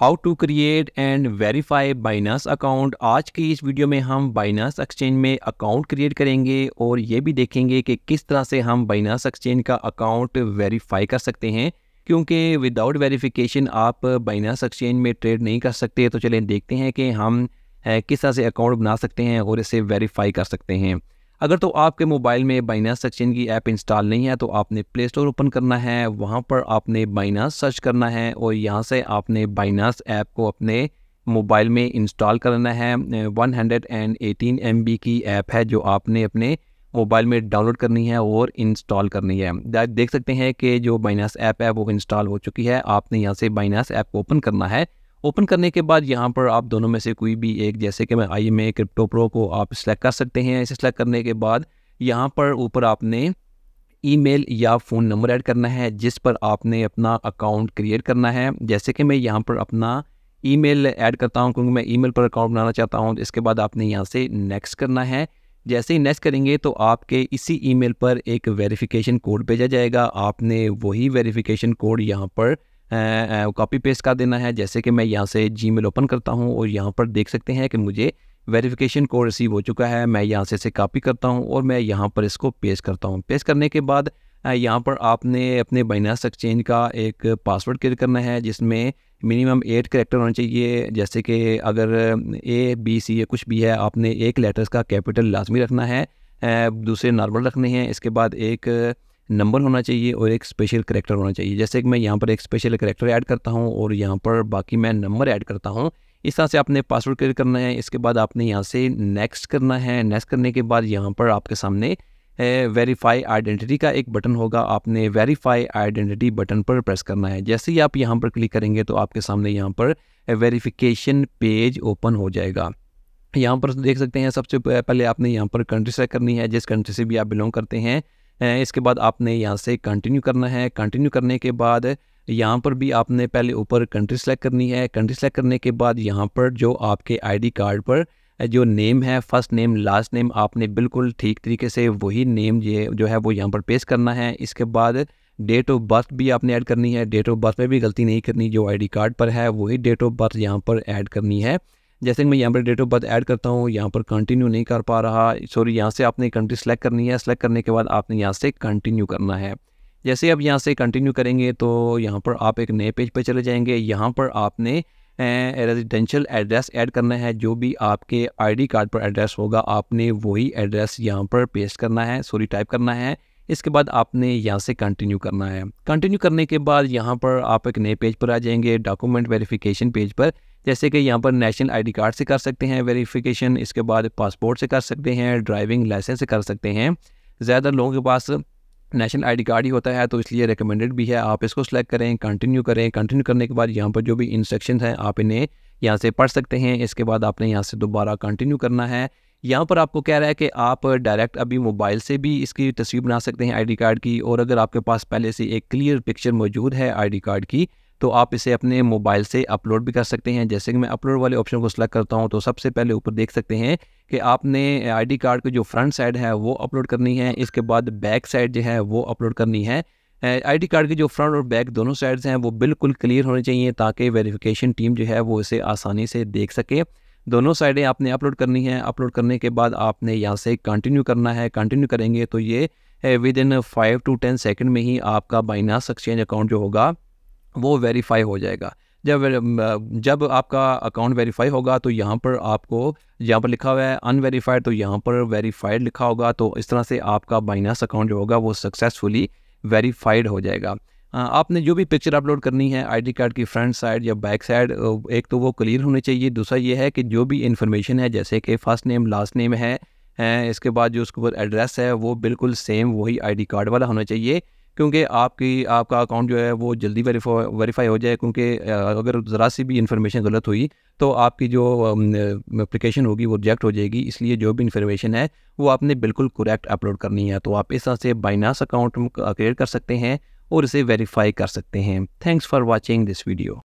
how to create and verify Binance account आज की इस वीडियो में हम बाइनास एक्सचेंज में अकाउंट क्रिएट करेंगे और ये भी देखेंगे कि किस तरह से हम बाइनास एक्सचेंज का अकाउंट वेरीफाई कर सकते हैं क्योंकि विदाउट वेरिफिकेशन आप बाइनास एक्सचेंज में ट्रेड नहीं कर सकते तो चलें देखते हैं कि हम किस तरह से अकाउंट बना सकते हैं और इसे वेरीफाई कर सकते हैं अगर तो आपके मोबाइल में बाइनास एक्सचेंज की ऐप इंस्टॉल नहीं है तो आपने प्ले स्टोर ओपन करना है वहाँ पर आपने बाइनास सर्च करना है और यहाँ से आपने बाइनास ऐप को अपने मोबाइल में इंस्टॉल करना है 118 बी की ऐप है जो आपने अपने मोबाइल में डाउनलोड करनी है और इंस्टॉल करनी है देख सकते हैं कि जो बाइनास ऐप है वो इंस्टॉल हो चुकी है आपने यहाँ से बाइनास ऐप को ओपन करना है ओपन करने के बाद यहाँ पर आप दोनों में से कोई भी एक जैसे कि मैं I am a crypto pro को आप सेलेक्ट कर सकते हैं इसे सेलेक्ट करने के बाद यहाँ पर ऊपर आपने ईमेल या फ़ोन नंबर ऐड करना है जिस पर आपने अपना अकाउंट क्रिएट करना है जैसे कि मैं यहाँ पर अपना ईमेल ऐड करता हूँ क्योंकि मैं ईमेल पर अकाउंट बनाना चाहता हूँ इसके बाद आपने यहाँ से नेक्स्ट करना है जैसे ही नेक्स्ट करेंगे तो आपके इसी ईमेल पर एक वेरिफिकेशन कोड भेजा जाएगा आपने वही वेरिफिकेशन कोड यहाँ पर कॉपी पेस्ट कर देना है जैसे कि मैं यहाँ से जी ओपन करता हूँ और यहाँ पर देख सकते हैं कि मुझे वेरिफिकेशन कोड रिसीव हो चुका है मैं यहाँ से इसे कॉपी करता हूँ और मैं यहाँ पर इसको पेस्ट करता हूँ पेस्ट करने के बाद यहाँ पर आपने अपने बाइनास एक्सचेंज का एक पासवर्ड क्रिएट करना है जिसमें मिनिमम एट करेक्टर होना चाहिए जैसे कि अगर ए बी सी या कुछ भी है आपने एक लेटर्स का कैपिटल लाजमी रखना है दूसरे नॉर्मल रखने हैं इसके बाद एक नंबर होना चाहिए और एक स्पेशल करेक्टर होना चाहिए जैसे कि मैं यहाँ पर एक स्पेशल करेक्टर ऐड करता हूँ और यहाँ पर बाकी मैं नंबर ऐड करता हूँ इस तरह से आपने पासवर्ड क्रिएट करना है इसके बाद आपने यहाँ से नेक्स्ट करना है नेक्स्ट करने के बाद यहाँ पर आपके सामने वेरीफाई आइडेंटिटी का एक बटन होगा आपने वेरीफाई आइडेंटिटी बटन पर प्रेस करना है जैसे ही आप यहाँ पर क्लिक करेंगे तो आपके सामने यहाँ पर वेरीफिकेशन पेज ओपन हो जाएगा यहाँ पर देख सकते हैं सबसे पहले आपने यहाँ पर कंट्री सेलेक्ट करनी है जिस कंट्री से भी आप बिलोंग करते हैं इसके बाद आपने यहाँ से कंटिन्यू करना है कंटिन्यू करने के बाद यहाँ पर भी आपने पहले ऊपर कंट्री सेलेक्ट करनी है कंट्री सेलेक्ट करने के बाद यहाँ पर जो आपके आईडी कार्ड पर जो नेम है फर्स्ट नेम लास्ट नेम आपने बिल्कुल ठीक तरीके से वही नेम ये जो है वो यहाँ पर पेश करना है इसके बाद डेट ऑफ बर्थ भी आपने ऐड करनी है डेट ऑफ बर्थ में भी गलती नहीं करनी जो आई कार्ड पर है वही डेट ऑफ बर्थ यहाँ पर ऐड करनी है जैसे मैं यहाँ पर डेट ऑफ बर्थ ऐड करता हूँ यहाँ पर कंटिन्यू नहीं कर पा रहा सॉरी यहाँ से आपने कंट्री सेलेक्ट करनी है सेलेक्ट करने के बाद आपने यहाँ से कंटिन्यू करना है जैसे आप यहाँ से कंटिन्यू करेंगे तो यहाँ पर आप एक नए पेज पर चले जाएंगे यहाँ पर आपने रेजिडेंशियल एड्रेस ऐड करना है जो भी आपके आईडी कार्ड पर एड्रेस होगा आपने वही एड्रेस यहाँ पर पेस्ट करना है सॉरी टाइप करना है इसके बाद आपने यहाँ से कंटिन्यू करना है कंटिन्यू करने के बाद यहाँ पर आप एक नए पेज पर आ जाएंगे डॉक्यूमेंट वेरिफिकेशन पेज पर जैसे कि यहाँ पर नेशनल आईडी कार्ड से कर सकते हैं वेरिफिकेशन इसके बाद पासपोर्ट से कर सकते हैं ड्राइविंग लाइसेंस से कर सकते हैं ज़्यादा लोगों के पास नेशनल आईडी कार्ड ही होता है तो इसलिए रिकमेंडेड भी है आप इसको सेलेक्ट करें कंटिन्यू करें कंटिन्यू करने के बाद यहाँ पर जो भी इंस्ट्रक्शन हैं आप इन्हें यहाँ से पढ़ सकते हैं इसके बाद आपने यहाँ से दोबारा कंटिन्यू करना है यहाँ पर आपको कह रहा है कि आप डायरेक्ट अभी मोबाइल से भी इसकी तस्वीर बना सकते हैं आईडी कार्ड की और अगर आपके पास पहले से एक क्लियर पिक्चर मौजूद है आईडी कार्ड की तो आप इसे अपने मोबाइल से अपलोड भी कर सकते हैं जैसे कि मैं अपलोड वाले ऑप्शन को सिलेक्ट करता हूँ तो सबसे पहले ऊपर देख सकते हैं कि आपने आई कार्ड की जो फ्रंट साइड है वो अपलोड करनी है इसके बाद बैक साइड जो है वो अपलोड करनी है आईडी कार्ड की जो फ्रंट और बैक दोनों साइड्स हैं वो बिल्कुल क्लियर होने चाहिए ताकि वेरिफिकेशन टीम जो है वो इसे आसानी से देख सके दोनों साइडें आपने अपलोड करनी है अपलोड करने के बाद आपने यहाँ से कंटिन्यू करना है कंटिन्यू करेंगे तो ये within five to ten second में ही आपका बाइनास एक्सचेंज अकाउंट जो होगा वो वेरीफाई हो जाएगा जब जब आपका अकाउंट वेरीफाई होगा तो यहाँ पर आपको यहाँ पर लिखा हुआ है अनवेरीफाइड तो यहाँ पर वेरीफाइड लिखा होगा तो इस तरह से आपका बाइनास अकाउंट जो होगा वो सक्सेसफुली वेरीफाइड हो जाएगा आपने जो भी पिक्चर अपलोड करनी है आईडी कार्ड की फ्रंट साइड या बैक साइड एक तो वो क्लियर होनी चाहिए दूसरा ये है कि जो भी इन्फॉर्मेशन है जैसे कि फ़र्स्ट नेम लास्ट नेम है इसके बाद जो उसके ऊपर एड्रेस है वो बिल्कुल सेम वही आईडी कार्ड वाला होना चाहिए क्योंकि आपकी आपका अकाउंट जो है वो जल्दी वेरीफाई हो जाए क्योंकि अगर ज़रा सी भी इन्फॉर्मेशन गलत हुई तो आपकी जो अप्लीकेशन होगी वो रिजेक्ट हो जाएगी इसलिए जो भी इन्फॉर्मेशन है वो आपने बिल्कुल करेक्ट अपलोड करनी है तो आप इस तरह से बाइनास अकाउंट क्रिएट कर सकते हैं और इसे वेरीफाई कर सकते हैं thanks for watching this video